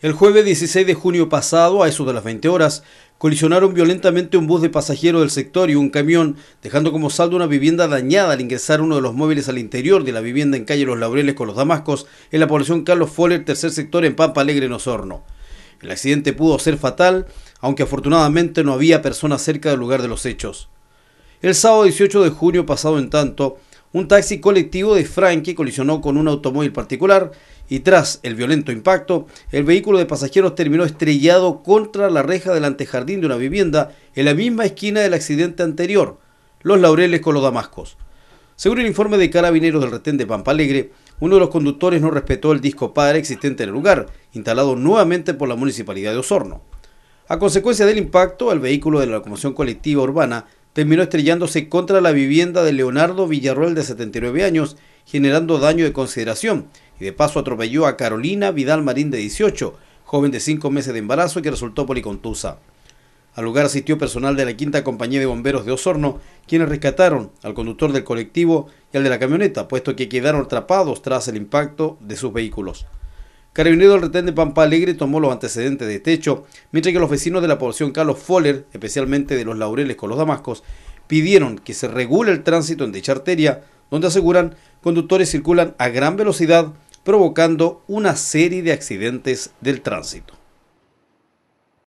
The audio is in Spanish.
El jueves 16 de junio pasado, a eso de las 20 horas, colisionaron violentamente un bus de pasajeros del sector y un camión, dejando como saldo una vivienda dañada al ingresar uno de los móviles al interior de la vivienda en calle Los Laureles con los Damascos, en la población Carlos Foller, tercer sector en Pampa Alegre, en Osorno. El accidente pudo ser fatal, aunque afortunadamente no había personas cerca del lugar de los hechos. El sábado 18 de junio pasado, en tanto, un taxi colectivo de Frankie colisionó con un automóvil particular y tras el violento impacto, el vehículo de pasajeros terminó estrellado contra la reja del antejardín de una vivienda en la misma esquina del accidente anterior, Los Laureles con los Damascos. Según el informe de carabineros del retén de Pampa Alegre, uno de los conductores no respetó el disco padre existente en el lugar, instalado nuevamente por la municipalidad de Osorno. A consecuencia del impacto, el vehículo de la locomoción colectiva urbana terminó estrellándose contra la vivienda de Leonardo Villarroel de 79 años, generando daño de consideración, y de paso atropelló a Carolina Vidal Marín de 18, joven de 5 meses de embarazo y que resultó policontusa. Al lugar asistió personal de la quinta compañía de bomberos de Osorno, quienes rescataron al conductor del colectivo y al de la camioneta, puesto que quedaron atrapados tras el impacto de sus vehículos. Carabinero del retén de Pampa Alegre tomó los antecedentes de este hecho, mientras que los vecinos de la población Carlos Foller, especialmente de los Laureles con los Damascos, pidieron que se regule el tránsito en dicha arteria, donde aseguran conductores circulan a gran velocidad, provocando una serie de accidentes del tránsito.